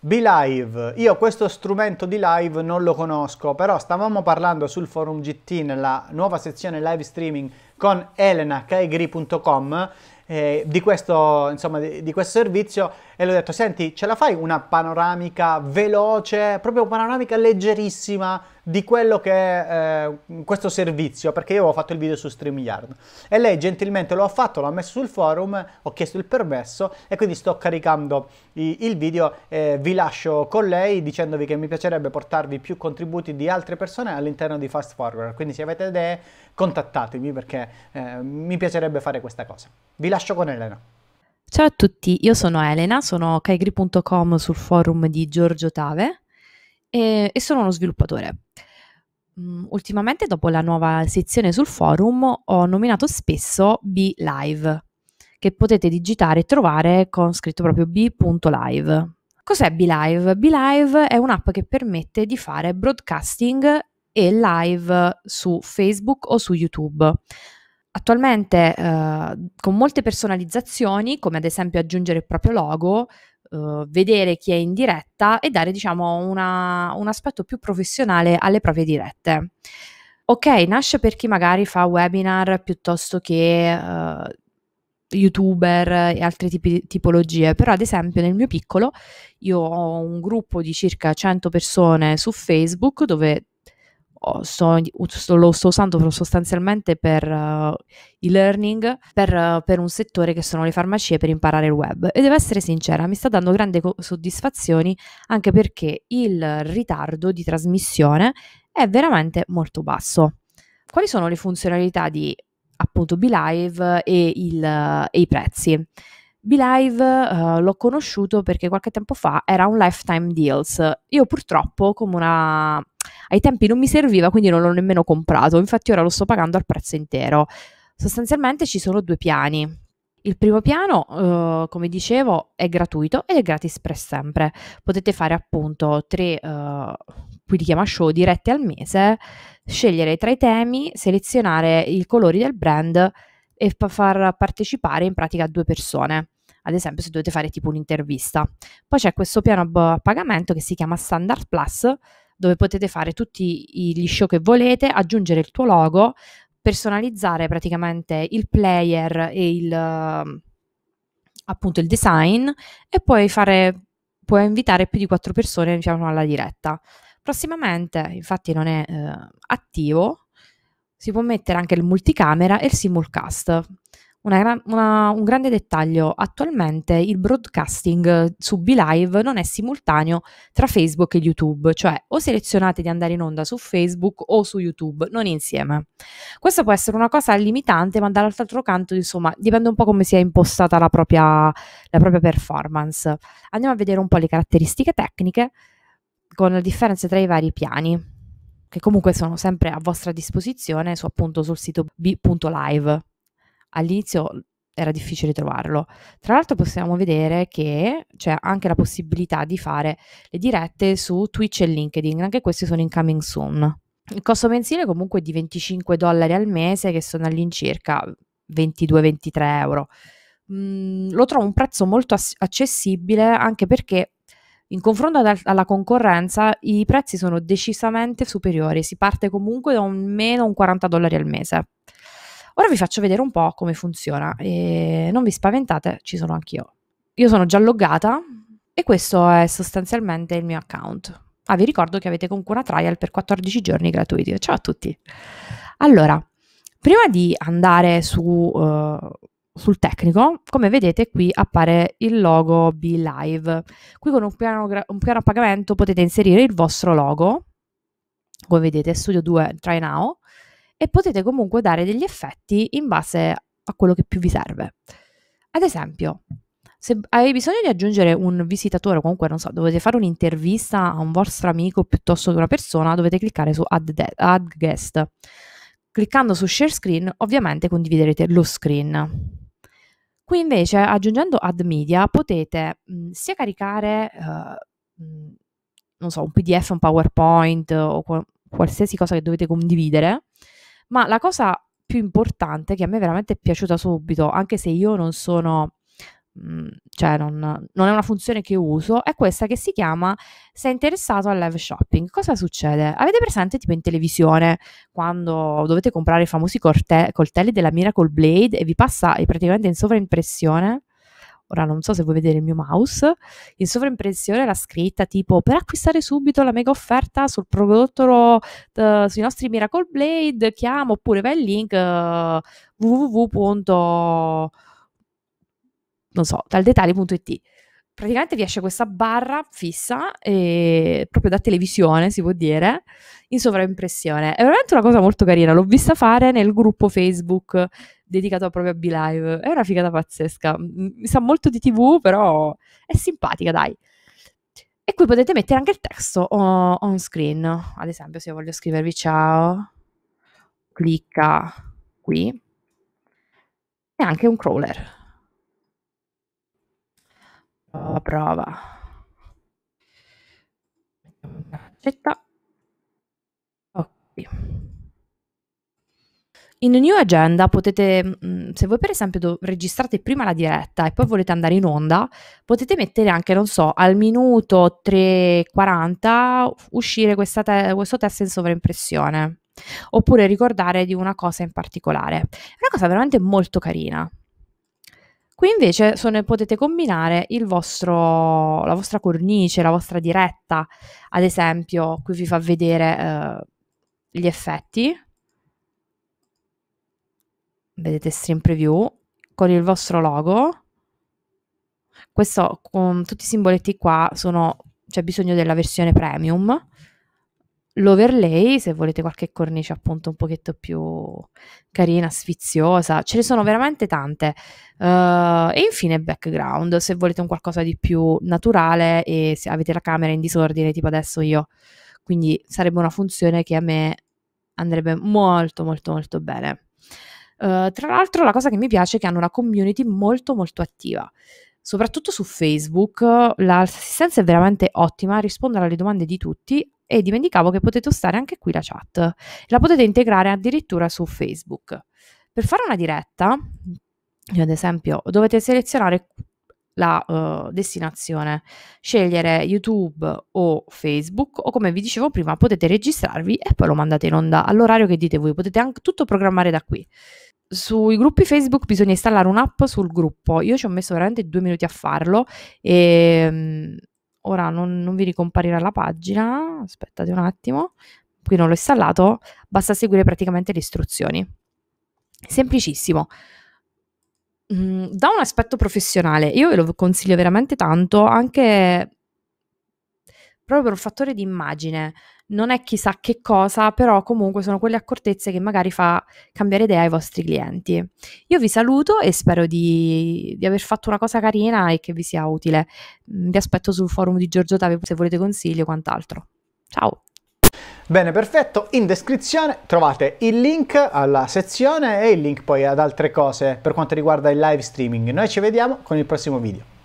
Be Live, io questo strumento di live non lo conosco, però stavamo parlando sul forum GT nella nuova sezione live streaming con elenacaegri.com eh, di, questo, insomma, di, di, questo, servizio e le ho detto, senti, ce la fai una panoramica veloce, proprio panoramica leggerissima di quello che è eh, questo servizio, perché io avevo fatto il video su StreamYard. E lei gentilmente lo ha fatto, l'ha messo sul forum, ho chiesto il permesso e quindi sto caricando i, il video e vi lascio con lei dicendovi che mi piacerebbe portarvi più contributi di altre persone all'interno di Fast Forward. Quindi se avete idee contattatemi perché eh, mi piacerebbe fare questa cosa. Vi lascio con Elena. Ciao a tutti, io sono Elena, sono kaigri.com sul forum di Giorgio Tave e, e sono uno sviluppatore. Mm, ultimamente, dopo la nuova sezione sul forum, ho nominato spesso Be live che potete digitare e trovare con scritto proprio b.live. Cos'è Be Live? Be Live è un'app che permette di fare broadcasting e live su Facebook o su YouTube. Attualmente eh, con molte personalizzazioni, come ad esempio aggiungere il proprio logo, eh, vedere chi è in diretta e dare diciamo una, un aspetto più professionale alle proprie dirette. Ok, nasce per chi magari fa webinar piuttosto che eh, youtuber e altre tipi, tipologie, però ad esempio nel mio piccolo io ho un gruppo di circa 100 persone su Facebook dove sto, lo sto usando sostanzialmente per uh, eh, e-learning, per, uh, per, un settore che sono le farmacie per imparare il web. E devo essere sincera, mi sta dando grandi co- soddisfazioni anche perché il ritardo di trasmissione è veramente molto basso. Quali sono le funzionalità di appunto BeLive e, il, e i prezzi? BeLive uh, eh, l'ho conosciuto perché qualche tempo fa era un lifetime deals. Io purtroppo, come una ai tempi non mi serviva, quindi non l'ho nemmeno comprato. Infatti ora lo sto pagando al prezzo intero. Sostanzialmente ci sono due piani. Il primo piano, eh, come dicevo, è gratuito ed è gratis per sempre. Potete fare appunto tre, eh, qui li chiama show, dirette al mese, scegliere tra i temi, selezionare i colori del brand e far partecipare in pratica due persone ad esempio se dovete fare tipo un'intervista. Poi c'è questo piano a pagamento che si chiama Standard Plus, dove potete fare tutti gli show che volete, aggiungere il tuo logo, personalizzare praticamente il player e il, ehm, appunto, il design e poi fare, puoi invitare più di quattro persone diciamo, alla diretta. Prossimamente, infatti non è eh, attivo, si può mettere anche il multicamera e il simulcast. Una, una, un grande dettaglio, attualmente il broadcasting su BeLive non è simultaneo tra Facebook e YouTube, cioè o selezionate di andare in onda su Facebook o su YouTube, non insieme. Questa può essere una cosa limitante, ma dall'altro canto, insomma, dipende un po' come sia impostata la propria, la propria performance. Andiamo a vedere un po' le caratteristiche tecniche con le differenze tra i vari piani che comunque sono sempre a vostra disposizione su appunto sul sito b.live all'inizio era difficile trovarlo. Tra l'altro possiamo vedere che c'è anche la possibilità di fare le dirette su Twitch e LinkedIn, anche questi sono in coming soon. Il costo mensile comunque è di 25 dollari al mese, che sono all'incirca 22-23 euro. Mm, lo trovo un prezzo molto ass- accessibile anche perché in confronto ad- alla concorrenza i prezzi sono decisamente superiori, si parte comunque da un meno un 40 dollari al mese. Ora vi faccio vedere un po' come funziona e non vi spaventate, ci sono anch'io. Io sono già loggata e questo è sostanzialmente il mio account. Ah, vi ricordo che avete comunque una trial per 14 giorni gratuiti. Ciao a tutti. Allora, prima di andare su, uh, sul tecnico, come vedete qui appare il logo Be Live. Qui con un piano, un piano a pagamento potete inserire il vostro logo, come vedete Studio 2 Try Now, e potete comunque dare degli effetti in base a quello che più vi serve. Ad esempio, se hai bisogno di aggiungere un visitatore, comunque non so, dovete fare un'intervista a un vostro amico piuttosto che una persona, dovete cliccare su Add, de- add Guest. Cliccando su Share Screen, ovviamente condividerete lo screen. Qui invece, aggiungendo Add Media, potete mh, sia caricare, uh, mh, non so, un PDF, un PowerPoint o qu- qualsiasi cosa che dovete condividere, ma la cosa più importante che a me veramente è piaciuta subito, anche se io non sono mm, cioè non, non, è una funzione che uso, è questa che si chiama sei interessato al live shopping. Cosa succede? Avete presente tipo in televisione quando dovete comprare i famosi corte- coltelli della Miracle Blade e vi passa praticamente in sovraimpressione ora non so se vuoi vedere il mio mouse, in sovraimpressione la scritta tipo per acquistare subito la mega offerta sul prodotto uh, sui nostri Miracle Blade, chiamo oppure vai al link uh, www. non so, daldettagli.it praticamente vi esce questa barra fissa, eh, proprio da televisione si può dire, in sovraimpressione. È veramente una cosa molto carina, l'ho vista fare nel gruppo Facebook dedicato proprio a Be Live. È una figata pazzesca. Mi sa molto di TV, però è simpatica, dai. E qui potete mettere anche il testo on, on screen. Ad esempio, se io voglio scrivervi ciao, clicca qui. E anche un crawler. Prova, prova. Accetta. Ok. In New Agenda potete, mm, se voi per esempio do- registrate prima la diretta e poi volete andare in onda, potete mettere anche, non so, al minuto 3.40 uscire te- questo test in sovraimpressione, oppure ricordare di una cosa in particolare. È una cosa veramente molto carina. Qui invece sono, potete combinare vostro, la vostra cornice, la vostra diretta, ad esempio qui vi fa vedere eh, gli effetti vedete stream preview, con il vostro logo. Questo, con tutti i simboletti qua, sono, c'è bisogno della versione premium. L'overlay, se volete qualche cornice appunto un pochetto più carina, sfiziosa, ce ne sono veramente tante. Uh, e infine background, se volete un qualcosa di più naturale e se avete la camera in disordine, tipo adesso io. Quindi sarebbe una funzione che a me andrebbe molto molto molto bene. Eh, tra l'altro la cosa che mi piace è che hanno una community molto molto attiva. Soprattutto su Facebook l'assistenza è veramente ottima, rispondono alle domande di tutti e dimenticavo che potete usare anche qui la chat. La potete integrare addirittura su Facebook. Per fare una diretta, ad esempio, dovete selezionare la uh, destinazione, scegliere YouTube o Facebook o come vi dicevo prima potete registrarvi e poi lo mandate in onda all'orario che dite voi, potete anche tutto programmare da qui sui gruppi Facebook bisogna installare un'app sul gruppo. Io ci ho messo veramente due minuti a farlo e ehm, ora non, non vi ricomparirà la pagina. Aspettate un attimo. Qui non l'ho installato, basta seguire praticamente le istruzioni. Semplicissimo. Mm, da un aspetto professionale, io ve lo consiglio veramente tanto, anche proprio per un fattore di immagine non è chissà che cosa, però comunque sono quelle accortezze che magari fa cambiare idea ai vostri clienti. Io vi saluto e spero di, di aver fatto una cosa carina e che vi sia utile. Mm, vi aspetto sul forum di Giorgio Tavi se volete consigli o quant'altro. Ciao! Bene, perfetto. In descrizione trovate il link alla sezione e il link poi ad altre cose per quanto riguarda il live streaming. Noi ci vediamo con il prossimo video.